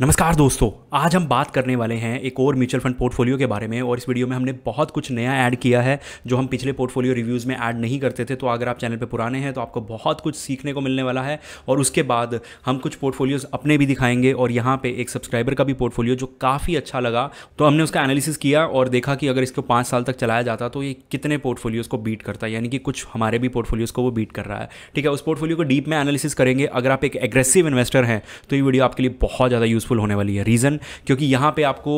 नमस्कार दोस्तों आज हम बात करने वाले हैं एक और म्यूचुअल फंड पोर्टफोलियो के बारे में और इस वीडियो में हमने बहुत कुछ नया ऐड किया है जो हम पिछले पोर्टफोलियो रिव्यूज़ में ऐड नहीं करते थे तो अगर आप चैनल पर पुराने हैं तो आपको बहुत कुछ सीखने को मिलने वाला है और उसके बाद हम कुछ पोर्टफोलियोज़ अपने भी दिखाएंगे और यहाँ पर एक सब्सक्राइबर का भी पोर्टफोलियो जो काफ़ी अच्छा लगा तो हमने उसका एनालिसिस किया और देखा कि अगर इसको पाँच साल तक चलाया जाता तो ये कितने पोर्टफोलियोज़ को बीट करता है यानी कि कुछ हमारे भी पोर्टफोलियोज़ को वो बीट कर रहा है ठीक है उस पोर्टफोलियो को डीप में एनालिसिस करेंगे अगर आप एक एग्रेसिव इन्वेस्टर हैं तो ये वीडियो आपके लिए बहुत ज़्यादा यूज़ यूज़फुल होने वाली है रीज़न क्योंकि यहाँ पे आपको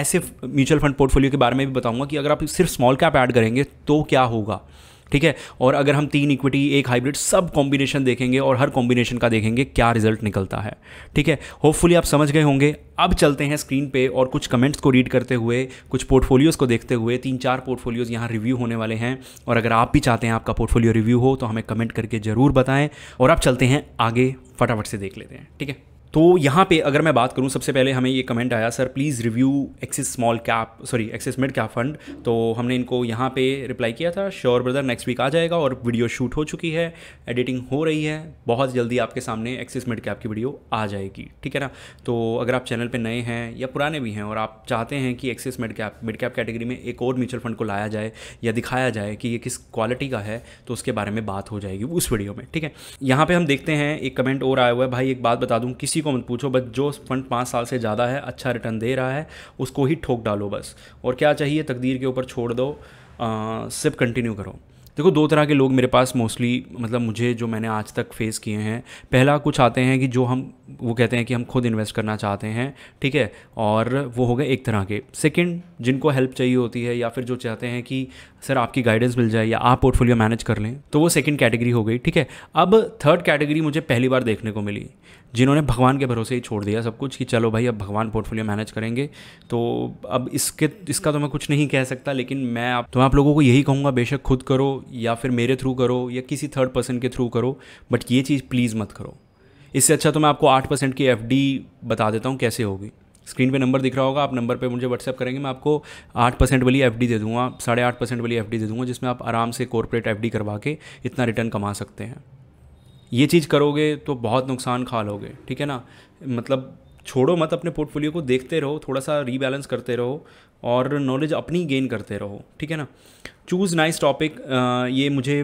ऐसे म्यूचुअल फंड पोर्टफोलियो के बारे में भी बताऊंगा कि अगर आप सिर्फ स्मॉल कैप ऐड करेंगे तो क्या होगा ठीक है और अगर हम तीन इक्विटी एक हाइब्रिड सब कॉम्बिनेशन देखेंगे और हर कॉम्बिनेशन का देखेंगे क्या रिजल्ट निकलता है ठीक है होपफुली आप समझ गए होंगे अब चलते हैं स्क्रीन पे और कुछ कमेंट्स को रीड करते हुए कुछ पोर्टफोलियोज़ को देखते हुए तीन चार पोर्टफोलियोज़ यहाँ रिव्यू होने वाले हैं और अगर आप भी चाहते हैं आपका पोर्टफोलियो रिव्यू हो तो हमें कमेंट करके ज़रूर बताएं और आप चलते हैं आगे फटाफट से देख लेते हैं ठीक है तो यहाँ पे अगर मैं बात करूँ सबसे पहले हमें ये कमेंट आया sir please review Axis small cap sorry Axis mid cap fund तो हमने इनको यहाँ पे रिप्लाई किया था श्योर ब्रदर नेक्स्ट वीक आ जाएगा और वीडियो शूट हो चुकी है एडिटिंग हो रही है बहुत जल्दी आपके सामने एक्सिस मिड कैप की वीडियो आ जाएगी ठीक है ना तो अगर आप चैनल पर नए हैं या पुराने भी हैं और आप चाहते हैं कि Axis mid cap mid cap category में एक और म्यूचुअल फंड को लाया जाए या दिखाया जाए कि ये किस क्वालिटी का है तो उसके बारे में बात हो जाएगी उस वीडियो में ठीक है यहाँ पर हम देखते हैं एक कमेंट और आया हुआ है भाई एक बात बता दूँ किसी किसी को मत पूछो बस जो फंड पाँच साल से ज़्यादा है अच्छा रिटर्न दे रहा है उसको ही ठोक डालो बस और क्या चाहिए तकदीर के ऊपर छोड़ दो सिर्फ कंटिन्यू करो देखो दो तरह के लोग मेरे पास मोस्टली मतलब मुझे जो मैंने आज तक फेस किए हैं पहला कुछ आते हैं कि जो हम वो कहते हैं कि हम खुद इन्वेस्ट करना चाहते हैं ठीक है और वो हो गए एक तरह के सेकंड जिनको हेल्प चाहिए होती है या फिर जो चाहते हैं कि सर आपकी गाइडेंस मिल जाए या आप पोर्टफोलियो मैनेज कर लें तो वो सेकेंड कैटेगरी हो गई ठीक है अब थर्ड कैटेगरी मुझे पहली बार देखने को मिली जिन्होंने भगवान के भरोसे ही छोड़ दिया सब कुछ कि चलो भाई अब भगवान पोर्टफोलियो मैनेज करेंगे तो अब इसके इसका तो मैं कुछ नहीं कह सकता लेकिन मैं आप तो आप लोगों को यही कहूँगा बेशक खुद करो या फिर मेरे थ्रू करो या किसी थर्ड पर्सन के थ्रू करो बट ये चीज़ प्लीज़ मत करो इससे अच्छा तो मैं आपको आठ परसेंट की एफ बता देता हूँ कैसे होगी स्क्रीन पे नंबर दिख रहा होगा आप नंबर पे मुझे व्हाट्सअप करेंगे मैं आपको आठ परसेंट वाली एफ दे दूँगा साढ़े आठ परसेंट वाली एफ दे दूँगा जिसमें आप आराम से कॉरपोरेट एफ करवा के इतना रिटर्न कमा सकते हैं ये चीज़ करोगे तो बहुत नुकसान खा लोगे ठीक है ना मतलब छोड़ो मत अपने पोर्टफोलियो को देखते रहो थोड़ा सा रीबैलेंस करते रहो और नॉलेज अपनी गेन करते रहो ठीक है ना चूज़ नाइस टॉपिक ये मुझे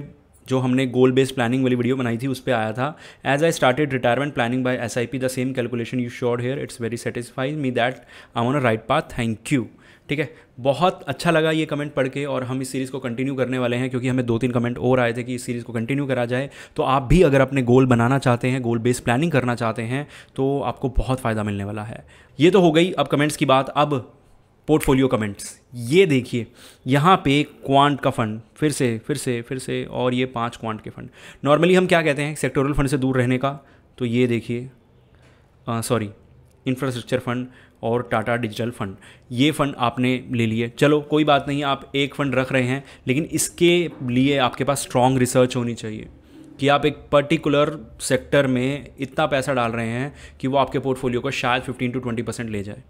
जो हमने गोल बेस्ड प्लानिंग वाली वीडियो बनाई थी उस पर आया था as I started retirement planning by S I P the same calculation you sure here it's very satisfied me that I a right path thank you ठीक है बहुत अच्छा लगा ये कमेंट पढ़ के और हम इस सीरीज़ को कंटिन्यू करने वाले हैं क्योंकि हमें दो तीन कमेंट और आए थे कि इस सीरीज़ को कंटिन्यू करा जाए तो आप भी अगर अपने गोल बनाना चाहते हैं गोल बेस्ड प्लानिंग करना चाहते हैं तो आपको बहुत फ़ायदा मिलने वाला है ये तो हो गई अब कमेंट्स की बात अब पोर्टफोलियो कमेंट्स ये देखिए यहाँ पे क्वांट का फंड फिर से फिर से फिर से और ये पांच क्वांट के फंड नॉर्मली हम क्या कहते हैं सेक्टोरल फंड से दूर रहने का तो ये देखिए सॉरी इंफ्रास्ट्रक्चर फंड और टाटा डिजिटल फंड ये फंड आपने ले लिए चलो कोई बात नहीं आप एक फंड रख रहे हैं लेकिन इसके लिए आपके पास स्ट्रॉन्ग रिसर्च होनी चाहिए कि आप एक पर्टिकुलर सेक्टर में इतना पैसा डाल रहे हैं कि वो आपके पोर्टफोलियो को शायद 15 टू 20 परसेंट ले जाए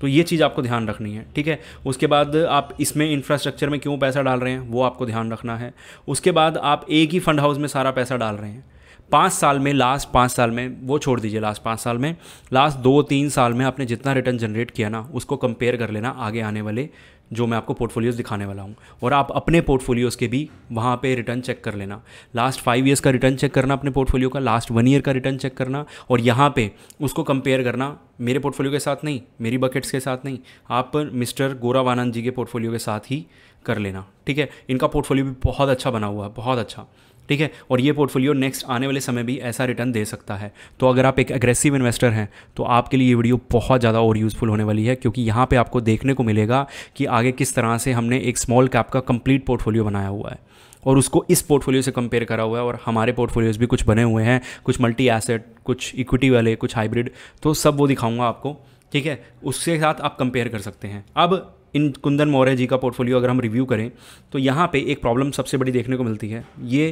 तो ये चीज़ आपको ध्यान रखनी है ठीक है उसके बाद आप इसमें इंफ्रास्ट्रक्चर में क्यों पैसा डाल रहे हैं वो आपको ध्यान रखना है उसके बाद आप एक ही फंड हाउस में सारा पैसा डाल रहे हैं पाँच साल में लास्ट पाँच साल में वो छोड़ दीजिए लास्ट पाँच साल में लास्ट दो तीन साल में आपने जितना रिटर्न जनरेट किया ना उसको कंपेयर कर लेना आगे आने वाले जो मैं आपको पोर्टफोलियोज़ दिखाने वाला हूँ और आप अपने पोर्टफोलियोज़ के भी वहाँ पे रिटर्न चेक कर लेना लास्ट फाइव ईयर्स का रिटर्न चेक करना अपने पोर्टफोलियो का लास्ट वन ईयर का रिटर्न चेक करना और यहाँ पे उसको कंपेयर करना मेरे पोर्टफोलियो के साथ नहीं मेरी बकेट्स के साथ नहीं आप मिस्टर गोरावानंद जी के पोर्टफोलियो के साथ ही कर लेना ठीक है इनका पोर्टफोलियो भी बहुत अच्छा बना हुआ है बहुत अच्छा ठीक है और ये पोर्टफोलियो नेक्स्ट आने वाले समय भी ऐसा रिटर्न दे सकता है तो अगर आप एक एग्रेसिव इन्वेस्टर हैं तो आपके लिए ये वीडियो बहुत ज़्यादा और यूज़फुल होने वाली है क्योंकि यहाँ पर आपको देखने को मिलेगा कि आगे किस तरह से हमने एक स्मॉल कैप का कंप्लीट पोर्टफोलियो बनाया हुआ है और उसको इस पोर्टफोलियो से कंपेयर करा हुआ है और हमारे पोर्टफोलियोज़ भी कुछ बने हुए हैं कुछ मल्टी एसेट कुछ इक्विटी वाले कुछ हाइब्रिड तो सब वो दिखाऊंगा आपको ठीक है उसके साथ आप कंपेयर कर सकते हैं अब इन कुंदन मौर्य जी का पोर्टफोलियो अगर हम रिव्यू करें तो यहाँ पे एक प्रॉब्लम सबसे बड़ी देखने को मिलती है ये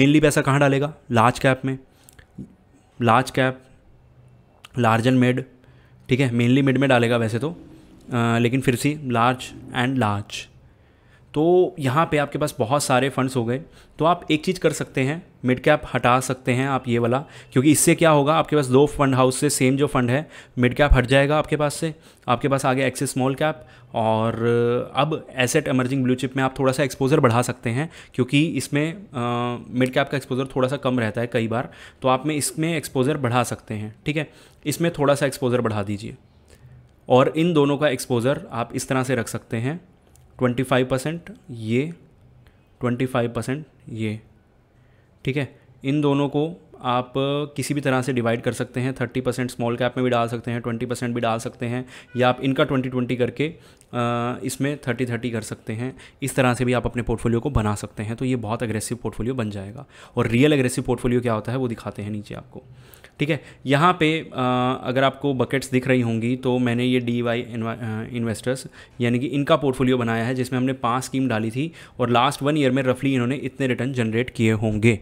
मेनली पैसा कहाँ डालेगा लार्ज कैप में large cap large and mid ठीक है मेनली मिड में डालेगा वैसे तो आ, लेकिन फिर सी लार्ज एंड लार्ज तो यहाँ पे आपके पास बहुत सारे फंड्स हो गए तो आप एक चीज़ कर सकते हैं मिड कैप हटा सकते हैं आप ये वाला क्योंकि इससे क्या होगा आपके पास दो फंड हाउस से सेम जो फंड है मिड कैप हट जाएगा आपके पास से आपके पास आगे एक्सेस स्मॉल कैप और अब एसेट एमर्जिंग ब्लू चिप में आप थोड़ा सा एक्सपोजर बढ़ा सकते हैं क्योंकि इसमें मिड कैप का एक्सपोजर थोड़ा सा कम रहता है कई बार तो आप में इसमें एक्सपोजर बढ़ा सकते हैं ठीक है इसमें थोड़ा सा एक्सपोजर बढ़ा दीजिए और इन दोनों का एक्सपोज़र आप इस तरह से रख सकते हैं ट्वेंटी फाइव परसेंट ये ट्वेंटी फाइव परसेंट ये ठीक है इन दोनों को आप किसी भी तरह से डिवाइड कर सकते हैं थर्टी परसेंट स्मॉल कैप में भी डाल सकते हैं ट्वेंटी परसेंट भी डाल सकते हैं या आप इनका ट्वेंटी ट्वेंटी करके इसमें थर्टी थर्टी कर सकते हैं इस तरह से भी आप अपने पोर्टफोलियो को बना सकते हैं तो ये बहुत अग्रेसिव पोर्टफोलियो बन जाएगा और रियल अग्रेसिव पोर्टफोलियो क्या होता है वो दिखाते हैं नीचे आपको ठीक है यहाँ पे अगर आपको बकेट्स दिख रही होंगी तो मैंने ये डी वाई इन्वेस्टर्स यानी कि इनका पोर्टफोलियो बनाया है जिसमें हमने पाँच स्कीम डाली थी और लास्ट वन ईयर में रफली इन्होंने इतने रिटर्न जनरेट किए होंगे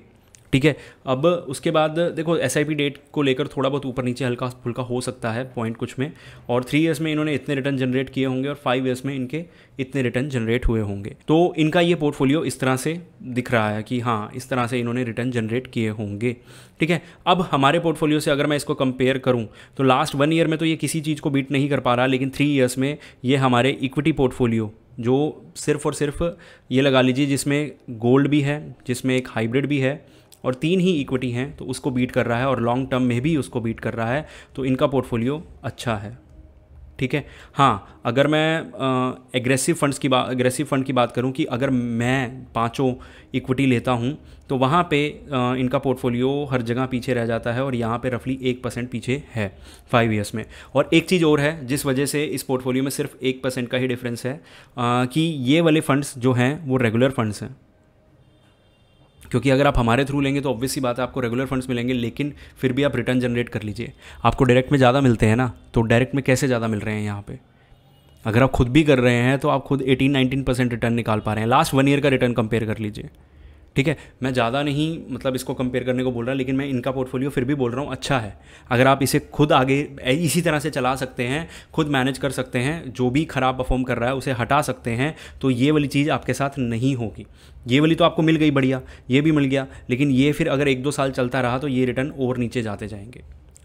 ठीक है अब उसके बाद देखो एस डेट को लेकर थोड़ा बहुत ऊपर नीचे हल्का फुल्का हो सकता है पॉइंट कुछ में और थ्री ईयर्स में इन्होंने इतने रिटर्न जनरेट किए होंगे और फाइव ईयर्स में इनके इतने रिटर्न जनरेट हुए होंगे तो इनका ये पोर्टफोलियो इस तरह से दिख रहा है कि हाँ इस तरह से इन्होंने रिटर्न जनरेट किए होंगे ठीक है अब हमारे पोर्टफोलियो से अगर मैं इसको कंपेयर करूँ तो लास्ट वन ईयर में तो ये किसी चीज़ को बीट नहीं कर पा रहा लेकिन थ्री ईयर्स में ये हमारे इक्विटी पोर्टफोलियो जो सिर्फ और सिर्फ ये लगा लीजिए जिसमें गोल्ड भी है जिसमें एक हाइब्रिड भी है और तीन ही इक्विटी हैं तो उसको बीट कर रहा है और लॉन्ग टर्म में भी उसको बीट कर रहा है तो इनका पोर्टफोलियो अच्छा है ठीक है हाँ अगर मैं एग्रेसिव फंड्स की बात एग्रेसिव फंड की बात करूँ कि अगर मैं पांचों इक्विटी लेता हूँ तो वहाँ पे आ, इनका पोर्टफोलियो हर जगह पीछे रह जाता है और यहाँ पे रफली एक परसेंट पीछे है फाइव इयर्स में और एक चीज़ और है जिस वजह से इस पोर्टफोलियो में सिर्फ एक परसेंट का ही डिफरेंस है आ, कि ये वाले फंड्स जो हैं वो रेगुलर फंड्स हैं क्योंकि अगर आप हमारे थ्रू लेंगे तो ऑब्वियस ही बात है आपको रेगुलर फंड्स मिलेंगे लेकिन फिर भी आप रिटर्न जनरेट कर लीजिए आपको डायरेक्ट में ज़्यादा मिलते हैं ना तो डायरेक्ट में कैसे ज़्यादा मिल रहे हैं यहाँ पर अगर आप खुद भी कर रहे हैं तो आप खुद एटीन नाइनटीन परसेंट रिटर्न निकाल पा रहे हैं लास्ट वन ईयर का रिटर्न कंपेयर कर लीजिए ठीक है मैं ज़्यादा नहीं मतलब इसको कंपेयर करने को बोल रहा लेकिन मैं इनका पोर्टफोलियो फिर भी बोल रहा हूँ अच्छा है अगर आप इसे खुद आगे इसी तरह से चला सकते हैं खुद मैनेज कर सकते हैं जो भी ख़राब परफॉर्म कर रहा है उसे हटा सकते हैं तो ये वाली चीज़ आपके साथ नहीं होगी ये वाली तो आपको मिल गई बढ़िया ये भी मिल गया लेकिन ये फिर अगर एक दो साल चलता रहा तो ये रिटर्न और नीचे जाते जाएंगे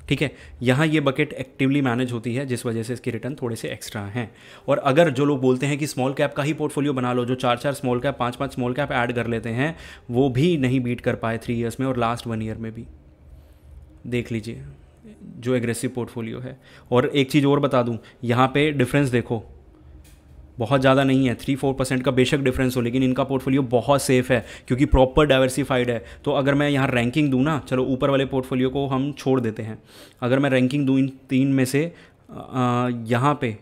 ठीक है यहाँ ये बकेट एक्टिवली मैनेज होती है जिस वजह से इसके रिटर्न थोड़े से एक्स्ट्रा हैं और अगर जो लोग बोलते हैं कि स्मॉल कैप का ही पोर्टफोलियो बना लो जो चार चार स्मॉल कैप पाँच पाँच स्मॉल कैप ऐड कर लेते हैं वो भी नहीं बीट कर पाए थ्री ईयर्स में और लास्ट वन ईयर में भी देख लीजिए जो एग्रेसिव पोर्टफोलियो है और एक चीज़ और बता दूँ यहाँ पे डिफरेंस देखो बहुत ज़्यादा नहीं है थ्री फोर परसेंट का बेशक डिफरेंस हो लेकिन इनका पोर्टफोलियो बहुत सेफ है क्योंकि प्रॉपर डाइवर्सिफाइड है तो अगर मैं यहाँ रैंकिंग दूँ ना चलो ऊपर वाले पोर्टफोलियो को हम छोड़ देते हैं अगर मैं रैंकिंग दूँ इन तीन में से यहाँ पे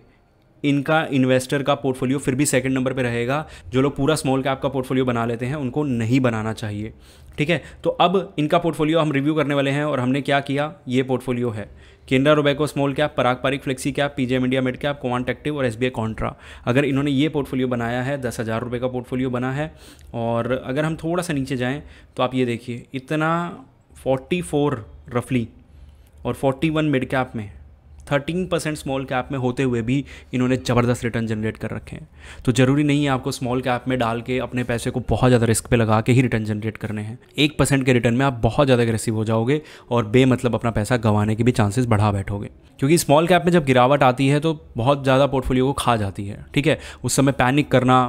इनका इन्वेस्टर का पोर्टफोलियो फिर भी सेकंड नंबर पे रहेगा जो लोग पूरा स्मॉल कैप का पोर्टफोलियो बना लेते हैं उनको नहीं बनाना चाहिए ठीक है तो अब इनका पोर्टफोलियो हम रिव्यू करने वाले हैं और हमने क्या किया ये पोर्टफोलियो है Canara Robeco small cap Parag Parikh flexi cap PGIM India mid cap quant active और एस बी कॉन्ट्रा अगर इन्होंने ये पोर्टफोलियो बनाया है दस हज़ार रुपये का पोर्टफोलियो बना है और अगर हम थोड़ा सा नीचे जाएँ तो आप ये देखिए इतना फोर्टी फोर रफली और फोर्टी वन मिड कैप में थर्टीन परसेंट स्मॉल कैप में होते हुए भी इन्होंने ज़बरदस्त रिटर्न जनरेट कर रखे हैं तो ज़रूरी नहीं है आपको स्मॉल कैप में डाल के अपने पैसे को बहुत ज़्यादा रिस्क पे लगा के ही रिटर्न जनरेट करने हैं एक परसेंट के रिटर्न में आप बहुत ज़्यादा अग्रेसिव हो जाओगे और बेमतलब अपना पैसा गंवाने के भी चांसेस बढ़ा बैठोगे क्योंकि स्मॉल कैप में जब गिरावट आती है तो बहुत ज़्यादा पोर्टफोलियो को खा जाती है ठीक है उस समय पैनिक करना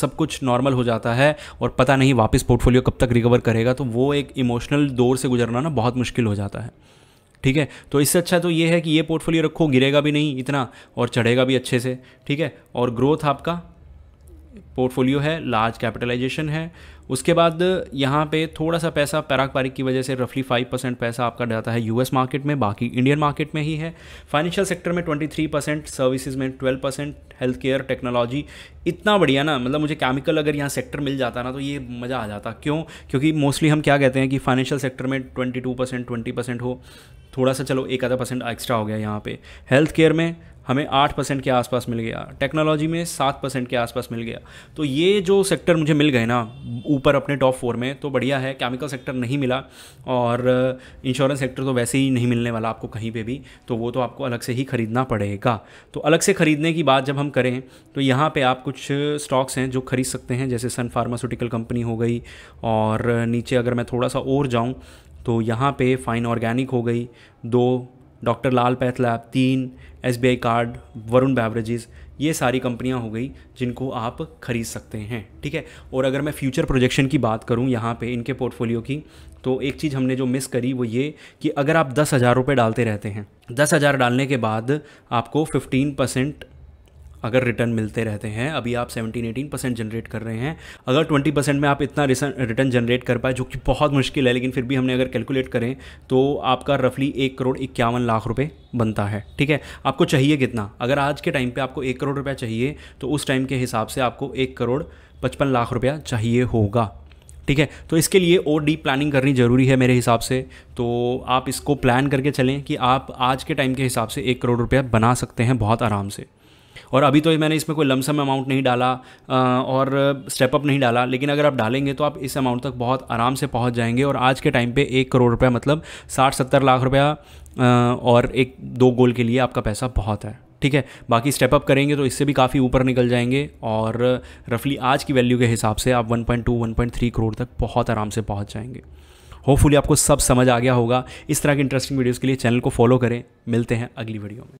सब कुछ नॉर्मल हो जाता है और पता नहीं वापस पोर्टफोलियो कब तक रिकवर करेगा तो वो एक इमोशनल दौर से गुजरना ना बहुत मुश्किल हो जाता है ठीक है तो इससे अच्छा तो ये है कि ये पोर्टफोलियो रखो गिरेगा भी नहीं इतना और चढ़ेगा भी अच्छे से ठीक है और ग्रोथ आपका पोर्टफोलियो है लार्ज कैपिटलाइजेशन है उसके बाद यहाँ पे थोड़ा सा पैसा पैराक पारिक की वजह से रफली फाइव परसेंट पैसा आपका जाता है यूएस मार्केट में बाकी इंडियन मार्केट में ही है फाइनेंशियल सेक्टर में ट्वेंटी थ्री परसेंट सर्विसेज में twelve percent health care technology इतना बढ़िया ना मतलब मुझे केमिकल अगर यहाँ सेक्टर मिल जाता ना तो ये मज़ा आ जाता क्यों क्योंकि मोस्टली हम क्या कहते हैं कि फाइनेंशियल सेक्टर में twenty two percent twenty percent हो थोड़ा सा चलो एक आधा परसेंट एक्स्ट्रा हो गया यहाँ पे हेल्थ केयर में हमें आठ परसेंट के आसपास मिल गया टेक्नोलॉजी में सात परसेंट के आसपास मिल गया तो ये जो सेक्टर मुझे मिल गए ना ऊपर अपने टॉप फोर में तो बढ़िया है केमिकल सेक्टर नहीं मिला और इंश्योरेंस सेक्टर तो वैसे ही नहीं मिलने वाला आपको कहीं पे भी तो वो तो आपको अलग से ही ख़रीदना पड़ेगा तो अलग से ख़रीदने की बात जब हम करें तो यहाँ पर आप कुछ स्टॉक्स हैं जो ख़रीद सकते हैं जैसे सन फार्मास्यूटिकल कंपनी हो गई और नीचे अगर मैं थोड़ा सा और जाऊँ तो यहाँ पे फाइन ऑर्गेनिक हो गई दो डॉक्टर लाल पैथ लैब तीन एस कार्ड वरुण बेवरेजेस ये सारी कंपनियाँ हो गई जिनको आप खरीद सकते हैं ठीक है और अगर मैं फ्यूचर प्रोजेक्शन की बात करूँ यहाँ पे इनके पोर्टफोलियो की तो एक चीज़ हमने जो मिस करी वो ये कि अगर आप दस हज़ार रुपये डालते रहते हैं दस हज़ार डालने के बाद आपको फिफ्टीन परसेंट अगर रिटर्न मिलते रहते हैं अभी आप 17 18 परसेंट जनरेट कर रहे हैं अगर 20 परसेंट में आप इतना रिटर्न जनरेट कर पाए जो कि बहुत मुश्किल है लेकिन फिर भी हमने अगर कैलकुलेट करें तो आपका रफली एक करोड़ इक्यावन लाख रुपये बनता है ठीक है आपको चाहिए कितना अगर आज के टाइम पर आपको एक करोड़ रुपया चाहिए तो उस टाइम के हिसाब से आपको एक करोड़ पचपन लाख रुपया चाहिए होगा ठीक है तो इसके लिए ओ डी प्लानिंग करनी ज़रूरी है मेरे हिसाब से तो आप इसको प्लान करके चलें कि आप आज के टाइम के हिसाब से एक करोड़ रुपया बना सकते हैं बहुत आराम से और अभी तो मैंने इसमें कोई लमसम अमाउंट नहीं डाला और स्टेपअप नहीं डाला लेकिन अगर आप डालेंगे तो आप इस अमाउंट तक बहुत आराम से पहुँच जाएंगे और आज के टाइम पर एक करोड़ रुपया मतलब साठ सत्तर लाख रुपया और एक दो गोल के लिए आपका पैसा बहुत है ठीक है बाकी स्टेप अप करेंगे तो इससे भी काफ़ी ऊपर निकल जाएंगे और रफली आज की वैल्यू के हिसाब से आप 1.2 1.3 करोड़ तक बहुत आराम से पहुंच जाएंगे होपफुली आपको सब समझ आ गया होगा इस तरह के इंटरेस्टिंग वीडियोज़ के लिए चैनल को फॉलो करें मिलते हैं अगली वीडियो में